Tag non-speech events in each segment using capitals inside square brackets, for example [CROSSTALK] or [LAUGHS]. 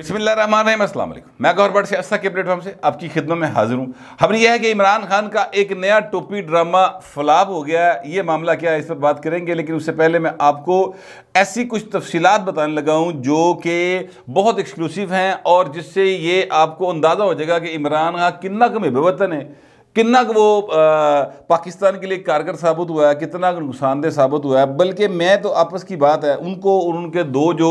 बिस्मिल मैं गौरबाट से अस्था के प्लेटफॉर्म से आपकी खिदमत में हाजिर हूँ खबर यह है कि इमरान खान का एक नया टोपी ड्रामा फ्लाप हो गया है ये मामला क्या है इस पर बात करेंगे लेकिन उससे पहले मैं आपको ऐसी कुछ तफसीत बताने लगा हूँ जो कि बहुत एक्सक्लूसिव हैं और जिससे ये आपको अंदाज़ा हो जाएगा कि इमरान खान कितना कम बेवतन है कितना वो पाकिस्तान के लिए कारगर साबित हुआ है कितना नुकसानदेह साबित हुआ है बल्कि मैं तो आपस की बात है उनको और उनके दो जो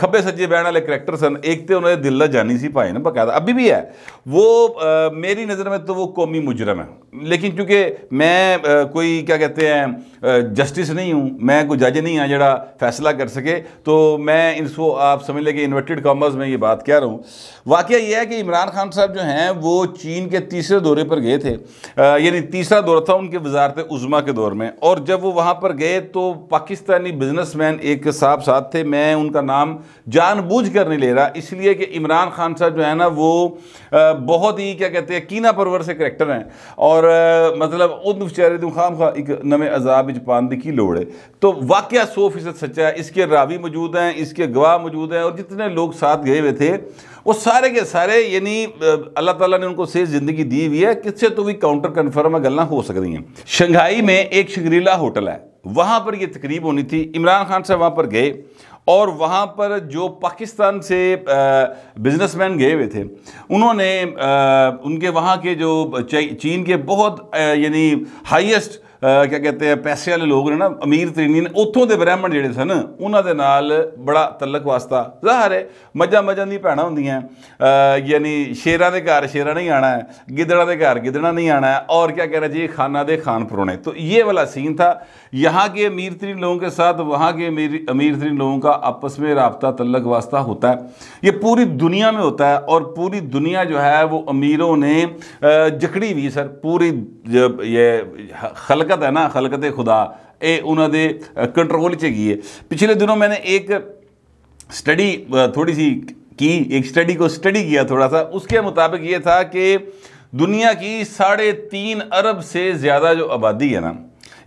खब्बे सज्जे बहन वाले करैक्टर सन एक तो उन्होंने दिल जानी सी पाए ना बकायदा अभी भी है वो आ, मेरी नज़र में तो वो कौमी मुजरम है लेकिन चूँकि मैं आ, कोई क्या कहते हैं जस्टिस नहीं हूँ मैं कोई जज नहीं हाँ जरा फैसला कर सके तो मैं इसको आप समझ लें कि इन्वर्टेड कॉमर्स में ये बात कह रहा हूँ वाक़ यह है कि इमरान खान साहब जो हैं वो चीन के तीसरे दौरे पर गए गए थे यानी तीसरा दौर था उनके वजारत उज़मा के दौर में और जब वो वहाँ पर गए तो पाकिस्तानी बिजनेसमैन एक साहब साथ थे मैं उनका नाम जानबूझ कर नहीं ले रहा इसलिए कि इमरान खान साहब जो है ना वो बहुत ही क्या कहते हैं कीना परवर से करेक्टर हैं और मतलब उद बेचारे तो खाम खा एक नमें अजाब पानद की लोड़ है तो वाक्य सौ फीसद सच्चा है इसके रावी मौजूद हैं इसके गवाह मौजूद हैं और जितने लोग साथ गए हुए थे वो सारे के सारे यानी अल्लाह ताला ने उनको से ज़िंदगी दी हुई है किससे तो भी काउंटर कन्फर्म गलना हो सकती हैं शंघाई में एक शगरीला होटल है वहाँ पर ये तकरीब होनी थी इमरान खान साहब वहाँ पर गए और वहाँ पर जो पाकिस्तान से बिजनेसमैन गए हुए थे उन्होंने उनके वहाँ के जो चीन के बहुत यानी हाइस्ट क्या कहते हैं पैसे वाले लोग ने ना अमीर तरीन ने उतों के ब्राह्मण जोड़े सन उन्होंने बड़ा तलक वास्ता ਵਾਸਤਾ है मझा मझा ਮੱਝਾਂ ਦੀ ਭੈਣਾਂ ਹੁੰਦੀਆਂ ਯਾਨੀ ਸ਼ੇਰਾਂ ਦੇ ਘਰ ਸ਼ੇਰਾਂ ਨਹੀਂ ਆਣਾ ਹੈ गिदड़ा ਦੇ ਘਰ नहीं आना है और क्या कह रहे जी खाना दे खान पुराने तो ये वाला सीन था यहाँ के अमीर तरीन लोगों के साथ वहाँ के अमीर अमीर तरीन लोगों का आपस में रबता तलक वास्ता होता है ये पूरी दुनिया में होता है और पूरी दुनिया जो है वो अमीरों ने जकड़ी हुई सर पूरी जब ये खलक खलकत है ना खलकत खुदा ये उन्होंने कंट्रोल ਕੰਟਰੋਲ 'ਚ ਹੈਗੀ ਹੈ ਪਿਛਲੇ ਦਿਨੋਂ स्टडी थोड़ी सी की एक स्टडी को स्टडी किया थोड़ा सा उसके मुताबिक ये था कि दुनिया की साढ़े तीन अरब से ज़्यादा जो आबादी है ना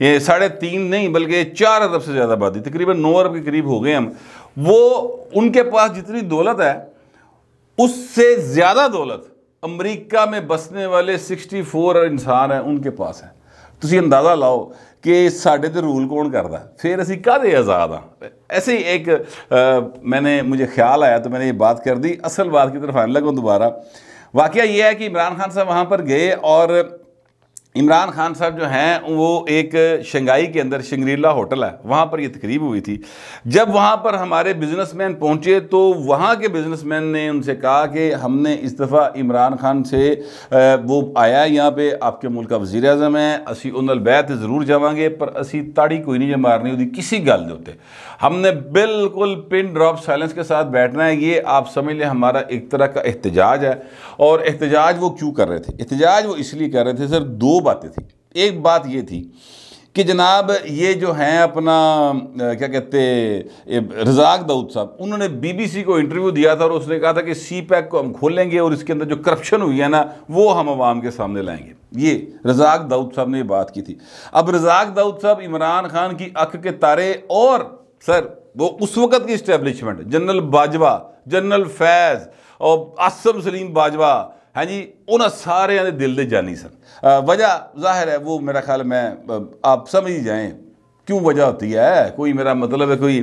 ये साढ़े तीन नहीं बल्कि चार अरब से ज़्यादा आबादी तकरीबन नौ अरब के करीब हो गए हम वो उनके पास जितनी दौलत है उससे ज़्यादा दौलत अमेरिका में बसने वाले 64 इंसान हैं उनके पास है ਤੁਸੀਂ अंदाज़ा लाओ कि साढ़े तो रूल कौन करता फिर असी ਕਾਦੇ आज़ाद हाँ ऐसे ही एक आ, मैंने मुझे ख्याल आया तो मैंने ये बात कर दी असल बात की तरफ आने लगा दोबारा वाक़ यह है कि इमरान खान साहब वहाँ पर गए और इमरान खान साहब जो हैं वो एक शंघाई के अंदर शंगरीला होटल है वहाँ पर ये तकरीब हुई थी जब वहाँ पर हमारे बिजनेसमैन पहुँचे तो वहाँ के बिजनेसमैन ने उनसे कहा कि हमने इस दफ़ा इमरान खान से वो आया यहाँ पे आपके मुल्क का वज़ी अजम है असी उनल बैत ज़रूर जावे पर असी ताड़ी कोई नहीं जमारनी होती किसी गल के हमने बिल्कुल पिन ड्रॉप साइलेंस के साथ बैठना है ये आप समझ लें हमारा एक तरह का एहतजाज है और एहतजाज वो क्यों कर रहे थे एहतजाज वो इसलिए कर रहे थे सर दो बातें थी एक बात ये थी कि जनाब ये जो हैं अपना क्या कहते रजाक दाऊद साहब उन्होंने बीबीसी को इंटरव्यू दिया था और उसने कहा था कि सी पैक को हम खोलेंगे और इसके अंदर जो करप्शन हुई है ना वो हम आवाम के सामने लाएंगे ये रजाक दाऊद साहब ने ये बात की थी अब रजाक दाऊद साहब इमरान खान की अख के तारे और सर वो उस वक़्त की establishment general Bajwa general Faiz और असम सलीम बाजवा हाँ जी ਸਾਰਿਆਂ ਦੇ दिल ਦੇ जानी ਸਨ वजह जाहिर है वो मेरा ख्याल मैं आप समझ ही जाए क्यों वजह होती है कोई मेरा मतलब है कोई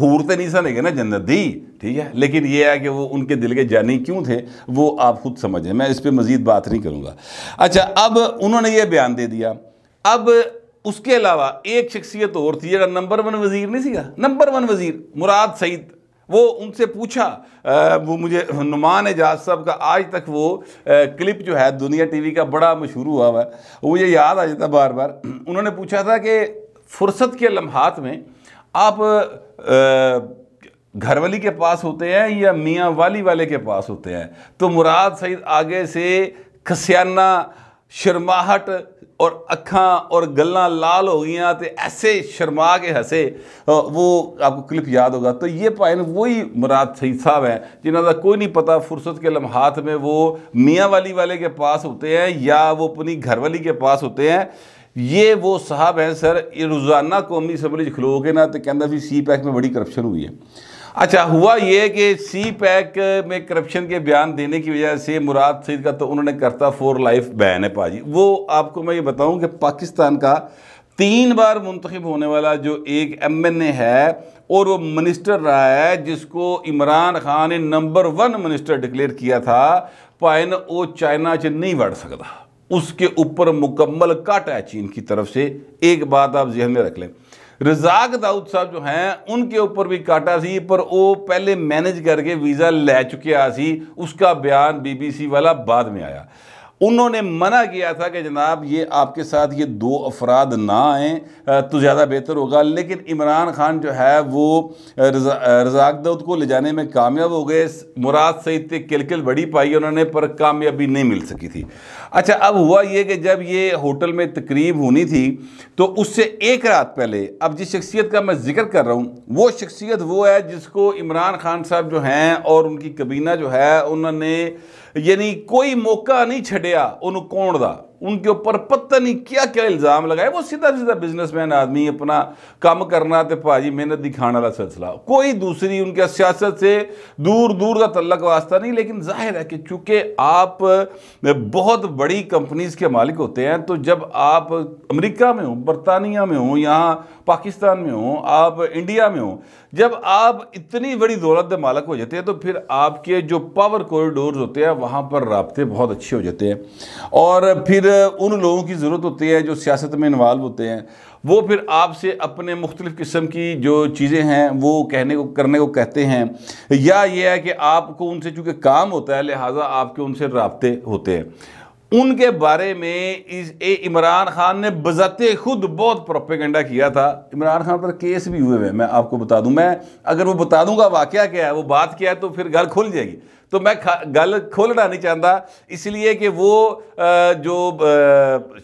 हूर तो नहीं सन है ना जन्नत दी ठीक है लेकिन ये है कि वो उनके दिल के जानी क्यों थे वो आप खुद समझें मैं इस पर मज़ीद बात नहीं करूँगा अच्छा अब उन्होंने ये बयान दे दिया अब उसके अलावा एक शख्सियत और थी जरा नंबर वन वजीर नहीं सीगा नंबर वन वजीर मुराद सईद वो उनसे पूछा वो मुझे नुमान एजाज साहब का आज तक वो क्लिप जो है दुनिया टीवी का बड़ा मशहूर हुआ हुआ है वो मुझे याद आ जाता बार बार उन्होंने पूछा था कि फुर्सत के लम्हात में आप घरवाली के पास होते हैं या मियाँ वाली वाले के पास होते हैं तो मुराद सईद आगे से खसियाना शर्माहट और अखा और गल्ला लाल हो गई तो ऐसे शर्मा के हंसे वो आपको क्लिप याद होगा तो ये पायन वही मुराद सईद साहब हैं जिन्हों का कोई नहीं पता फुर्सत के लम्हात में वो मियाँ वाली वाले के पास होते हैं या वो अपनी घरवाली के पास होते हैं ये वो साहब हैं सर ये रोज़ाना कौमी असम्बली खलो के ना तो कहना भी सी पैक में बड़ी करप्शन हुई है अच्छा हुआ ये कि सी पैक में करप्शन के बयान देने की वजह से मुराद सईद का तो उन्होंने करता फोर लाइफ बैन है पाजी वो आपको मैं ये बताऊं कि पाकिस्तान का तीन बार मुंतखब होने वाला जो एक एम एन ए है और वो मिनिस्टर रहा है जिसको इमरान खान ने नंबर वन मिनिस्टर डिक्लेयर किया था पाइन वो चाइना च नहीं बढ़ सकता उसके ऊपर मुकम्मल कट है चीन की तरफ से एक बात आप जहन में रख लें रजाक दाऊद साहब जो हैं उनके ऊपर भी काटा सी पर वो पहले मैनेज करके वीज़ा ले चुके सी उसका बयान बीबीसी वाला बाद में आया उन्होंने मना किया था कि जनाब ये आपके साथ ये दो अफराद ना आएँ तो ज़्यादा बेहतर होगा लेकिन इमरान खान जो है वो रजा रजाक दाऊद को ले जाने में कामयाब हो गए मुराद सईद से किलकिल बड़ी पाई उन्होंने पर कामयाबी नहीं मिल सकी थी अच्छा अब हुआ ये कि जब ये होटल में तकरीब होनी थी तो उससे एक रात पहले अब जिस शख्सियत का मैं जिक्र कर रहा हूँ वो शख्सियत वो है जिसको इमरान खान साहब जो हैं और उनकी कबीना जो है उन्होंने ਯਾਨੀ ਕੋਈ ਮੌਕਾ ਨਹੀਂ ਛੱਡਿਆ ਉਹਨੂੰ ਕੌਣ ਦਾ उनके ऊपर पता नहीं क्या क्या इल्ज़ाम लगाए वो सीधा सीधा बिजनेसमैन आदमी अपना काम करना तो भाजी मेहनत दिखाने वाला सिलसिला कोई दूसरी उनके सियासत से दूर दूर का तलक वास्ता नहीं लेकिन जाहिर है कि चूंकि आप बहुत बड़ी कंपनीज़ के मालिक होते हैं तो जब आप अमरीका में हों बरतानिया में हों यहाँ पाकिस्तान में हों आप इंडिया में हों जब आप इतनी बड़ी दौलत के मालिक हो जाते हैं तो फिर आपके जो पावर कॉरिडोर होते हैं वहाँ पर रबते बहुत अच्छे हो जाते हैं और फिर फिर उन लोगों की ज़रूरत होती है जो सियासत में इन्वाल्व होते हैं वो फिर आपसे अपने मुख्तलिफ़ किस्म की जो चीज़ें हैं वो कहने को करने को कहते हैं या ये है कि आपको उनसे चूँकि काम होता है लिहाजा आपके उनसे रबते होते हैं उनके बारे में इस ए इमरान ख़ान ने बज़ाते खुद बहुत प्रोपेगेंडा किया था इमरान खान पर केस भी हुए हुए मैं आपको बता दूं मैं अगर वो बता दूंगा वाक़ क्या है वो बात क्या है तो फिर घर खुल जाएगी तो मैं गल खोलना नहीं चाहता इसलिए कि वो जो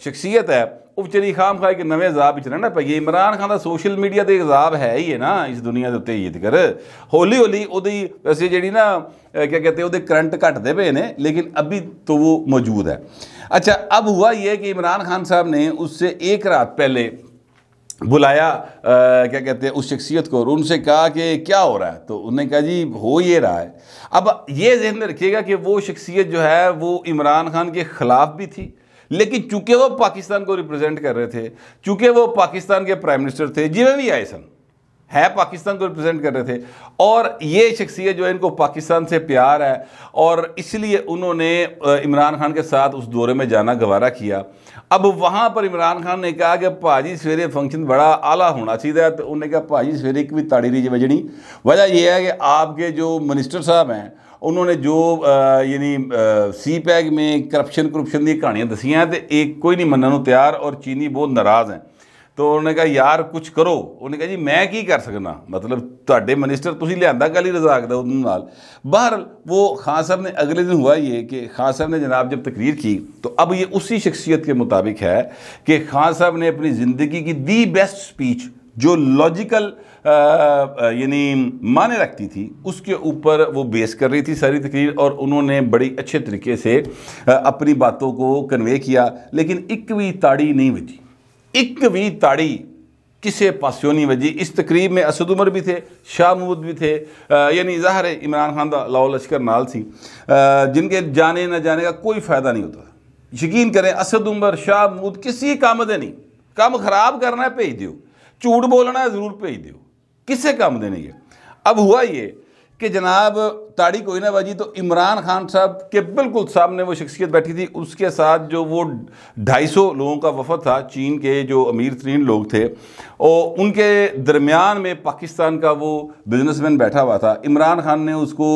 शख्सियत है वह बेचारी खाम खा एक नवे अजाब रहना ਰਹਿਣਾ ਪਈ इमरान खान का सोशल मीडिया तो अजाब है ही है ना इस दुनिया के उत्ते ਇਹ ਕਰ हौली हौली वैसे जी ना क्या कहते हैं करंट घटते पे ने लेकिन अभी तो वो मौजूद है अच्छा अब हुआ ये कि इमरान खान साहब ने उससे एक रात पहले बुलाया आ, क्या कहते हैं उस शख्सियत को और उनसे कहा कि क्या हो रहा है तो उन्होंने कहा जी हो ये रहा है अब ये जहन में रखिएगा कि वो शख्सियत जो है वो इमरान खान के ख़िलाफ़ भी थी लेकिन चूंकि वो पाकिस्तान को रिप्रेजेंट कर रहे थे चूंकि वो पाकिस्तान के प्राइम मिनिस्टर थे जिमें भी आए सन है पाकिस्तान को रिप्रेजेंट कर रहे थे और ये शख्सियत जो है इनको पाकिस्तान से प्यार है और इसलिए उन्होंने इमरान खान के साथ उस दौरे में जाना गवारा किया अब वहाँ पर इमरान खान ने कहा कि भाजी सवेरे फंक्शन बड़ा आला होना चाहिए तो उन्होंने कहा भाजी सवेरे एक भी ताड़ी नहीं बजनी वजह यह है कि आपके जो मिनिस्टर साहब हैं उन्होंने जो यानी सी पैग में करप्शन करप्शन दी दसियाँ हैं तो एक कोई नहीं मनना तैयार और चीनी बहुत नाराज़ हैं तो उन्होंने कहा यार कुछ करो उन्हें कहा जी मैं कि कर सकना मतलब तेजे ਮਿਨਿਸਟਰ तुम्हें लिया ਕਾਲੀ ਰਜ਼ਾਕ ਦਾ ਉਹਨਾਂ ਨਾਲ वो खान साहब ने अगले दिन हुआ ये कि खान साहब ने जनाब जब तकरीर की तो अब ये उसी शख्सियत के मुताबिक है कि खान साहब ने अपनी ज़िंदगी की दी बेस्ट स्पीच जो लॉजिकल यानी माने रखती थी उसके ऊपर वो बेस कर रही थी सारी तकरीर और उन्होंने बड़ी अच्छे तरीके से अपनी बातों को कन्वे किया लेकिन एक भी ताड़ी नहीं बची भी ताड़ी किसे नहीं वजी इस तकरीब में असद उमर भी थे शाह महमूद भी थे यानी ज़ाहिर है इमरान खान का लाओ लश्कर नाल सी जिनके जाने ना जाने का कोई फ़ायदा नहीं होता यकीन करें असद उमर शाह महमूद किसी काम दे नहीं काम खराब करना है भेज दो झूठ बोलना है ज़रूर भेज दो किसे काम दे नहीं है अब हुआ ये कि जनाब ताड़ी कोई ना बाजी तो इमरान खान साहब के बिल्कुल सामने वो शख्सियत बैठी थी उसके साथ जो वो ढाई सौ लोगों का वफद था चीन के जो अमीर तरीन लोग थे और उनके दरमियान में पाकिस्तान का वो बिजनेसमैन बैठा हुआ था इमरान खान ने उसको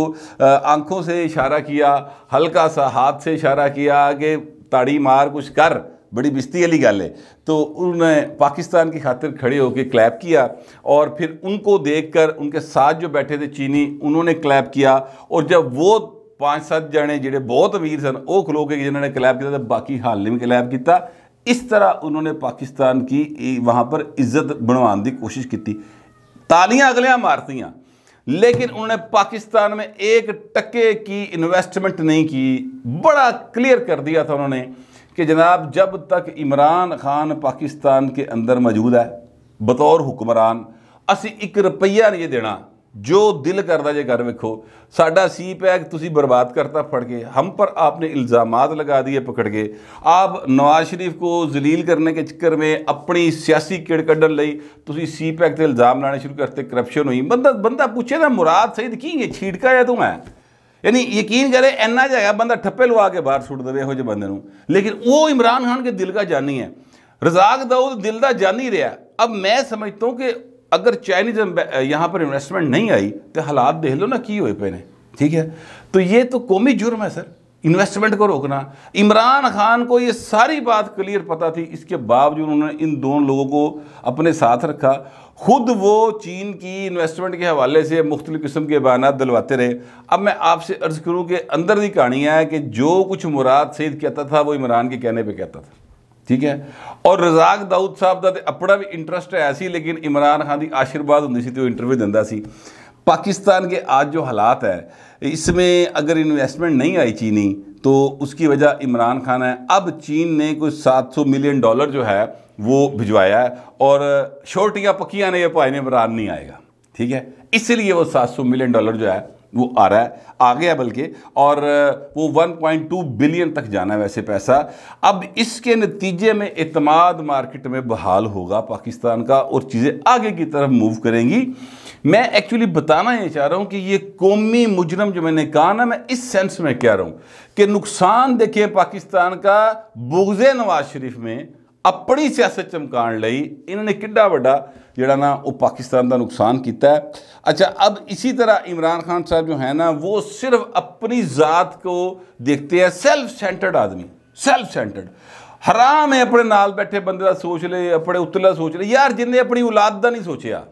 आंखों से इशारा किया हल्का सा हाथ से इशारा किया कि ताड़ी मार कुछ कर बड़ी बिस्ती वाली गल है तो उन्होंने पाकिस्तान की खातिर खड़े होकर क्लैप किया और फिर उनको देखकर उनके साथ जो बैठे थे चीनी उन्होंने क्लैप किया और जब वो पाँच सात जने जो बहुत अमीर सन वो खलो के जिन्होंने क्लैप किया तो बाकी हाल ने भी क्लैप किया इस तरह उन्होंने पाकिस्तान की वहाँ पर इज़्ज़त बनवाने की कोशिश की तालियाँ अगलियाँ मारती लेकिन उन्होंने पाकिस्तान में एक टके की इन्वेस्टमेंट नहीं की बड़ा क्लियर कर दिया था उन्होंने कि जनाब जब तक इमरान खान पाकिस्तान के अंदर मौजूद है बतौर हुक्मरान असी एक रुपया नहीं देना जो दिल करता जो घर वेखो साडा सी पैग तुम बर्बाद करता फड़ के हम पर आपने इल्जाम लगा दिए पकड़ के आप नवाज शरीफ को जलील करने के चक्कर में अपनी सियासी किड़ क्ढन ली सी पैग से इल्जाम लाने शुरू करते करप्शन हुई बंदा बंदा पूछे ना मुराद सही की छीटका है तू मैं यानी यकीन करे इन्ना जगह बंदा ठप्पे ਲਵਾ के बाहर सुट दे ਇਹੋ बंद ਬੰਦੇ ਨੂੰ ਲੇਕਿਨ ਉਹ ਇਮਰਾਨ ਖਾਨ ਕੇ ਦਿਲ ਦਾ रजाक दाऊद दिल का जानी रहा अब मैं समझता हूँ कि अगर चाइनीज यहाँ पर इन्वेस्टमेंट नहीं आई तो हालात देख लो ना की हो पे ने ठीक है तो ये तो कौमी जुर्म है सर इन्वेस्टमेंट को रोकना इमरान खान को ये सारी बात क्लियर पता थी इसके बावजूद उन्होंने इन दोनों लोगों को अपने साथ रखा खुद वो चीन की इन्वेस्टमेंट के हवाले से मुख्तलि किस्म के बयान दिलवाते रहे अब मैं आपसे अर्ज़ करूँ कि अंदर की कहानी है कि जो कुछ मुराद सईद कहता था वो इमरान के कहने पर कहता था ठीक है और रजाक दाऊद साहब का तो अपना भी इंटरेस्ट ਹੈ लेकिन इमरान खान की आशीर्वाद होंगी सी तो ਤੇ इंटरव्यू देता सी पाकिस्तान के आज जो हालात है इसमें अगर इन्वेस्टमेंट नहीं आई चीनी तो उसकी वजह इमरान खान है अब चीन ने कुछ 700 मिलियन डॉलर जो है वो भिजवाया है और शोर्टियाँ पकिया ने यह पाने इमरान नहीं आएगा ठीक है इसलिए वो 700 मिलियन डॉलर जो है वो आ रहा है आ गया बल्कि और वो 1.2 बिलियन तक जाना है वैसे पैसा अब इसके नतीजे में इतमाद मार्केट में बहाल होगा पाकिस्तान का और चीज़ें आगे की तरफ मूव करेंगी मैं एक्चुअली बताना ये चाह रहा हूँ कि ये कौमी मुजरम जो मैंने कहा ना मैं इस सेंस में कह रहा हूँ कि नुकसान देखिए पाकिस्तान का बुगजे नवाज शरीफ में अपनी सियासत चमकाने ਲਈ इन्होंने ਨੇ ਕਿੱਡਾ ਵੱਡਾ ना वो पाकिस्तान का नुकसान किया है अच्छा अब इसी तरह इमरान खान साहब जो है ना वो सिर्फ अपनी ज़ात को देखते हैं सेल्फ सेंटर्ड आदमी सेल्फ सेंटर्ड हराम है अपने नाल बैठे बंदे सोच ਸੋਚ अपने ਆਪਣੇ सोच ਸੋਚ यार जिन्हें अपनी औलाद का नहीं सोचा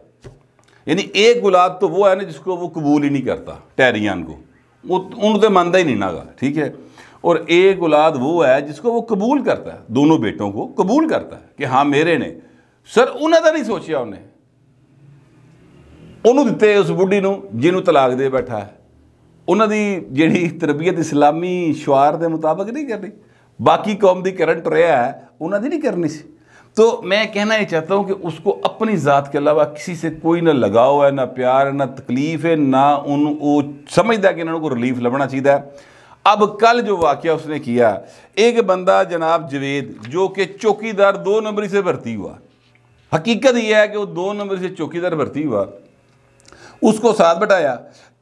ਯਾਨੀ ਇਹ ਗੁਲਾਬ तो वो है ना जिसको वो कबूल ही नहीं करता टहरियान को वो उन तो मानता ही नहीं नागा ठीक है और एक औलाद वो है जिसको वो कबूल करता है दोनों बेटों को कबूल करता है कि हाँ मेरे ने ਸਰ ਉਹਨਾਂ ਦਾ ਨਹੀਂ ਸੋਚਿਆ ਉਹਨੇ ਉਹਨੂੰ ਦਿੱਤੇ ਉਸ ਬੁੱਢੀ ਨੂੰ ਜਿਹਨੂੰ ਤਲਾਕ ਦੇ ਬੈਠਾ ਹੈ ਉਹਨਾਂ ਦੀ ਜਿਹੜੀ ਤਰਬੀਅਤ ਇਸਲਾਮੀ ਸ਼ੁਆਰ ਦੇ ਮੁਤਾਬਕ ਨਹੀਂ ਕਰਨੀ ਬਾਕੀ ਕੌਮ ਦੀ ਕਰੰਟ ਰਿਹਾ ਹੈ ਉਹਨਾਂ ਦੀ ਨਹੀਂ ਕਰਨੀ ਸੀ तो मैं कहना ये चाहता हूँ कि उसको अपनी ज़ात के अलावा किसी से कोई ना लगाव है ना प्यार है ना तकलीफ़ है ना उन वो समझदा कि इन्होंने को रिलीफ लभना चाहिए अब कल जो वाक्य उसने किया एक बंदा जनाब जवेद जो कि चौकीदार दो नंबरी से भर्ती हुआ हकीकत यह है कि वो दो नंबरी से चौकीदार भर्ती हुआ उसको साथ बिठाया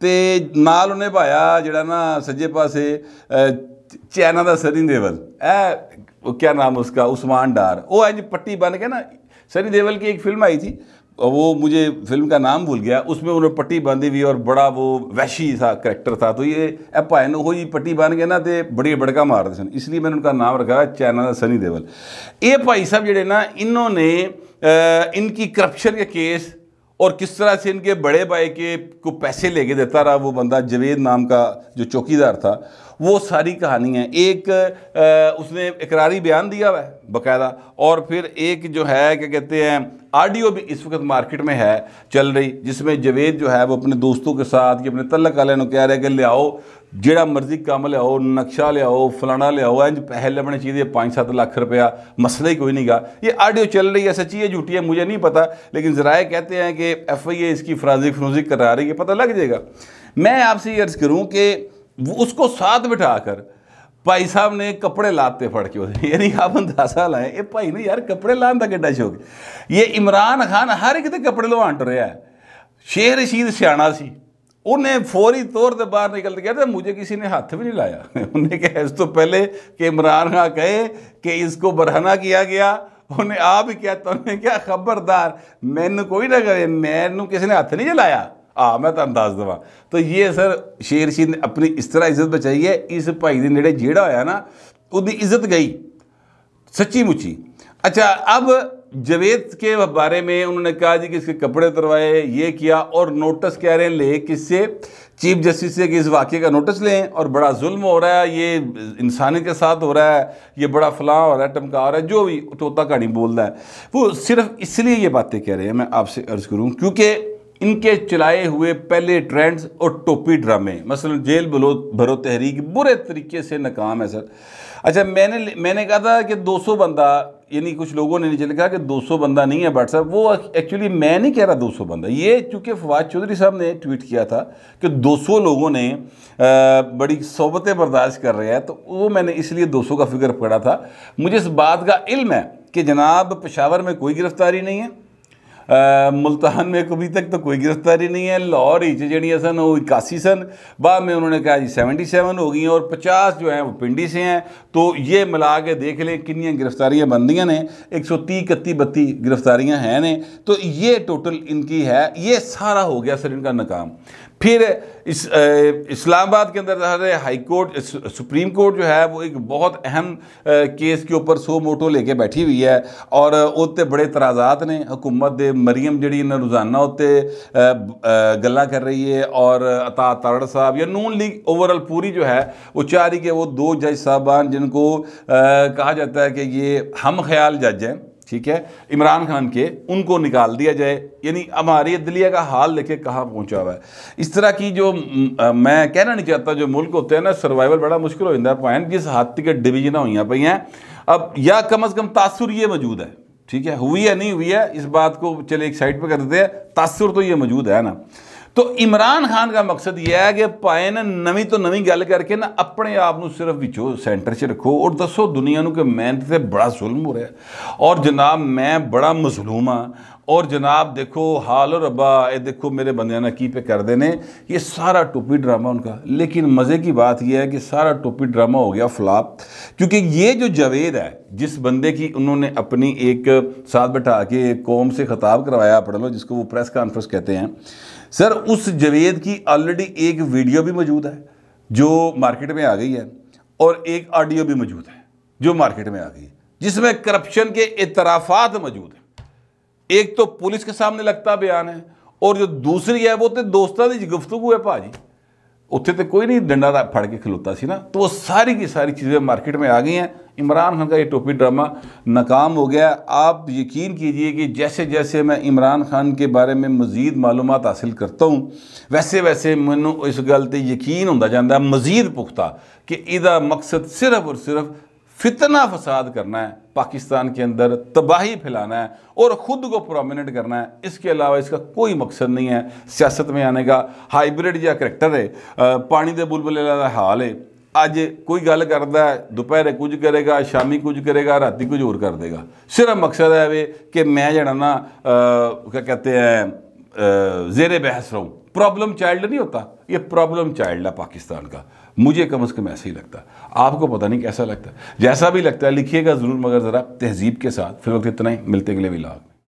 तो नाल उन्हें पाया जड़ा ना सज्जे पासे चाइना का सरहिंदेवल ए वो क्या नाम उसका उस्मान डार वो आज पट्टी बन के ना सनी देवल की एक फिल्म आई थी वो मुझे फिल्म का नाम भूल गया उसमें उन्होंने पट्टी बांधी हुई और बड़ा वो वैशी सा करैक्टर था तो ये एपाइन हो जी पट्टी बांध के ना तो बड़ी बड़का मारते सन इसलिए मैंने उनका नाम रखा चाइना का सनी देवल ये भाई साहब जोड़े ना इन्होंने इनकी करप्शन के केस और किस तरह से इनके बड़े भाई के को पैसे लेके देता रहा वो बंदा जवेद नाम का जो चौकीदार था वो सारी कहानी है एक आ, उसने इकरारी बयान दिया हुआ है बाकायदा और फिर एक जो है क्या कहते हैं ऑडियो भी इस वक्त मार्केट में है चल रही जिसमें जवेद जो है वो अपने दोस्तों के साथ या अपने तलक वाले कह रहे कि लियाओ मर्जी ਮਰਜ਼ੀ लियाओ नक्शा लियाओ फलाना लियाओ ਲਿਆਓ ਇੰਜ ਪੈਸੇ चाहिए पाँच सात लाख रुपया मसला ही कोई नहीं गा ये आडियो चल रही है सच्ची है झूठी है मुझे नहीं पता लेकिन ज़राए कहते हैं कि एफ आई ए इसकी फराजी फ्रोजी करा रही है पता लग जाएगा मैं आपसे ये अर्ज़ करूँ कि वो उसको साथ बिठा कर भाई साहब ने कपड़े लाते फट के यानी आप अंदाजा लाए ये भाई ने यार कपड़े लाने का किड्डा शौक ये इमरान खान हर एक कपड़े रहा है शेर रशीद सियाणा सी उन्हें फौरी तौर से बाहर निकलते गया था मुझे किसी ने हाथ भी नहीं लाया [LAUGHS] उन्हें कहा इस तो पहले कि इमरान खान कहे कि इसको बरहना किया गया उन्हें आप ही कहता तो उन्हें क्या खबरदार मैनू कोई ना कहे मैंने किसी ने हाथ नहीं जलाया हाँ मैं तुम दस देव तो ये सर शेर शीर ने अपनी इस तरह इज्जत बचाई है इस भाई के नेे जेड़ा होया ना उसकी इज्जत गई सच्ची मुची अच्छा अब जवेद के बारे में उन्होंने कहा जी कि इसके कपड़े उतरवाए ये किया और नोटिस कह रहे हैं ले किससे चीफ जस्टिस से कि इस वाक्य का नोटिस लें और बड़ा जुल्म हो रहा है ये इंसानियत के साथ हो रहा है ये बड़ा फलां हो रहा है टमका हो रहा है जो भी तोता कहानी बोल रहा है वो सिर्फ इसलिए ये बातें कह रहे हैं मैं आपसे अर्ज़ करूँ क्योंकि इनके चलाए हुए पहले ट्रेंड्स और टोपी ड्रामे मसलन जेल बलो भरो तहरीक बुरे तरीके से नाकाम है सर अच्छा मैंने मैंने कहा था कि 200 बंदा यानी कुछ लोगों ने नीचे लिखा कि 200 बंदा नहीं है बट साहब वो एक्चुअली मैं नहीं कह रहा 200 बंदा ये चूँकि फवाद चौधरी साहब ने ट्वीट किया था कि 200 लोगों ने बड़ी सोबतें बर्दाश्त कर रहे हैं तो वो मैंने इसलिए 200 का फिक्र पकड़ा था मुझे इस बात का इल्म है कि जनाब पेशावर में कोई गिरफ्तारी नहीं है मुल्तान में कभी तक तो कोई गिरफ्तारी नहीं है लाहौर ही सन वो इक्यासी सन बाद में उन्होंने कहा जी सेवेंटी सेवन हो गई हैं और पचास जो हैं वो पिंडी से हैं तो ये मिला के देख लें किनिया गिरफ्तारियाँ बन दी ने एक सौ तीह इकती बत्ती गिरफ्तारियाँ हैं ने तो ये टोटल इनकी है ये सारा हो गया सर इनका नाकाम फिर इस इस्लामाबाद के अंदर ज़ाहिर हाई कोर्ट सुप्रीम कोर्ट जो है वो एक बहुत अहम केस के ऊपर सो मोटो लेके बैठी हुई है और उत्ते बड़े तराजात ने हुकूमत दे मरियम जी ने रोज़ाना उत्ते गल कर रही है और अता तारड़ साहब या नून लीग ओवरऑल पूरी जो है वो चाह रही कि वो दो जज साहबान जिनको कहा जाता है कि ये हम ख्याल जज हैं ठीक है इमरान खान के उनको निकाल दिया जाए यानी हमारी दिल्ली का हाल लेके कहाँ पहुँचा हुआ है इस तरह की जो मैं कहना नहीं चाहता जो मुल्क होते हैं ना सर्वाइवल बड़ा मुश्किल हो जाता है पॉइंट जिस हद तक डिवीजन हुई पई हैं अब या कम अज़ कम तासुर ये मौजूद है ठीक है हुई है नहीं हुई है इस बात को चले एक साइड पर कर देते हैं तासुर तो ये मौजूद है ना तो इमरान खान का मकसद यह है कि भाए ना नवी तो नवी गल करके ना अपने आप ਨੂੰ सिर्फ बिचो सेंटर से रखो और दसो दुनिया कि मैं तो बड़ा ਬੜਾ हो रहा और जनाब मैं बड़ा मजलूम हाँ और जनाब देखो हाल रबा ये देखो मेरे बंद ना की पे कर देने ये सारा टोपी ड्रामा उनका लेकिन मज़े की बात यह है कि सारा टोपी ड्रामा हो गया फ्लाप क्योंकि ये जो जावेद है जिस बंदे की उन्होंने अपनी एक साथ बैठा के कौम से खताब करवाया पढ़ लो जिसको वो प्रेस कॉन्फ्रेंस कहते हैं सर उस जवेद की ऑलरेडी एक वीडियो भी मौजूद है जो मार्केट में आ गई है और एक ऑडियो भी मौजूद है जो मार्केट में आ गई है जिसमें करप्शन के इतराफ़ात मौजूद हैं एक तो पुलिस के सामने लगता बयान है और जो दूसरी है वो तो दोस्तों की गुफ्तु है भाजी ਉੱਥੇ तो कोई नहीं डंडा फड़ के खिलोता सी ना तो वो सारी की सारी चीज़ें मार्केट में आ गई हैं इमरान खान का ये टोपी ड्रामा नाकाम हो गया आप यकीन कीजिए कि जैसे जैसे मैं इमरान खान के बारे में मज़ीद मालूम हासिल करता हूँ वैसे वैसे मैं इस गल पर यकीन होंगे जाता मजीद पुख्ता कि यदा मकसद सिर्फ और सिर्फ फितना फसाद करना है पाकिस्तान के अंदर तबाही फैलाना है और ख़ुद को प्रोमिनेंट करना है इसके अलावा इसका कोई मकसद नहीं है सियासत में आने का हाइब्रिड या करैक्टर है पानी के बुलबुले का हाल है कोई गल करता है दोपहर कुछ करेगा शामी कुछ करेगा राति कुछ और कर देगा सिर्फ मकसद है वे कि मैं जरा ना क्या कहते हैं जेरे बहस रहूँ प्रॉब्लम चाइल्ड नहीं होता ये प्रॉब्लम चाइल्ड है पाकिस्तान का मुझे कम अज़ कम ऐसा ही लगता आपको पता नहीं कैसा लगता जैसा भी लगता है लिखिएगा ज़रूर मगर ज़रा तहजीब के साथ फिर वक्त इतना ही मिलते अगले विलाग